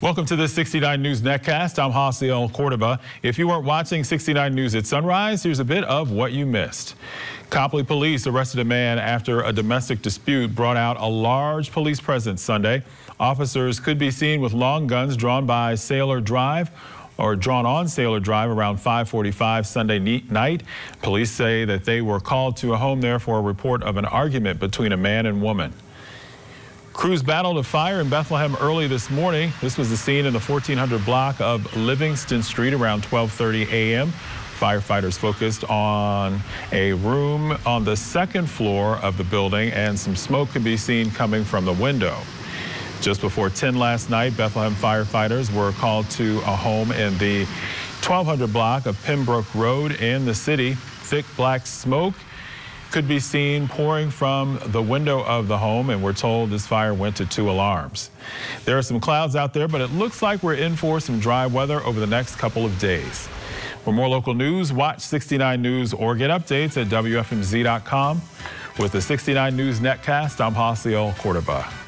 Welcome to the 69 News Netcast. I'm Hasiel Cordoba. If you weren't watching 69 News at sunrise, here's a bit of what you missed. Copley police arrested a man after a domestic dispute brought out a large police presence Sunday. Officers could be seen with long guns drawn by Sailor Drive or drawn on Sailor Drive around 545 Sunday night. Police say that they were called to a home there for a report of an argument between a man and woman. Crews battled a fire in Bethlehem early this morning. This was the scene in the 1400 block of Livingston Street around 12:30 a.m. Firefighters focused on a room on the second floor of the building and some smoke could be seen coming from the window. Just before 10 last night, Bethlehem firefighters were called to a home in the 1200 block of Pembroke Road in the city. Thick black smoke could be seen pouring from the window of the home, and we're told this fire went to two alarms. There are some clouds out there, but it looks like we're in for some dry weather over the next couple of days. For more local news, watch 69 News or get updates at WFMZ.com. With the 69 News Netcast, I'm Haciel Cordoba.